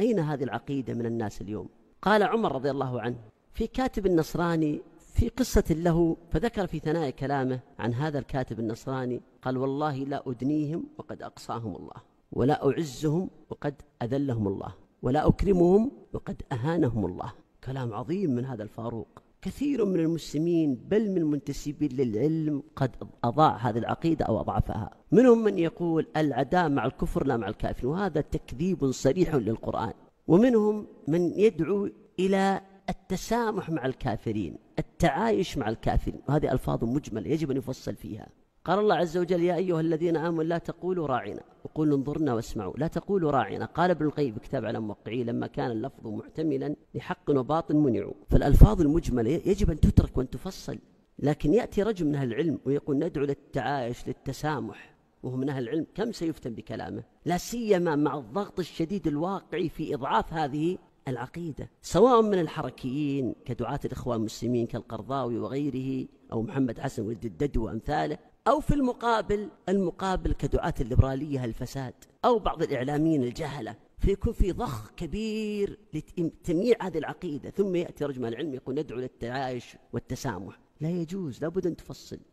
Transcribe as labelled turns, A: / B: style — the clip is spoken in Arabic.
A: أين هذه العقيدة من الناس اليوم قال عمر رضي الله عنه في كاتب النصراني في قصة له فذكر في ثناء كلامه عن هذا الكاتب النصراني قال والله لا أدنيهم وقد أقصاهم الله ولا أعزهم وقد أذلهم الله ولا أكرمهم وقد أهانهم الله كلام عظيم من هذا الفاروق كثير من المسلمين بل من المنتسبين للعلم قد أضاع هذه العقيدة أو أضعفها منهم من يقول العداء مع الكفر لا مع الكافر وهذا تكذيب صريح للقرآن ومنهم من يدعو إلى التسامح مع الكافرين التعايش مع الكافرين وهذه ألفاظ مجملة يجب أن يفصل فيها قال الله عز وجل يا أيها الذين آمنوا لا تقولوا راعنا وقولوا انظرنا واسمعوا لا تقولوا راعنا قال ابن القيم كتاب على موقعي لما كان اللفظ محتملا لحق وباطن منعوا فالألفاظ المجملة يجب أن تترك وأن تفصل لكن يأتي رجل من أهل العلم ويقول ندعو للتعايش للتسامح وهو من أهل العلم كم سيفتن بكلامه لا سيما مع الضغط الشديد الواقعي في إضعاف هذه العقيدة سواء من الحركيين كدعاة الإخوان المسلمين كالقرضاوي وغيره أو محمد حسن ولد الددو وأمثاله أو في المقابل المقابل كدعاة الليبرالية الفساد أو بعض الإعلاميين الجهلة فيكون في ضخ كبير لتمييع هذه العقيدة ثم يأتي رجل العلم يقول ندعو للتعايش والتسامح لا يجوز لابد أن تفصل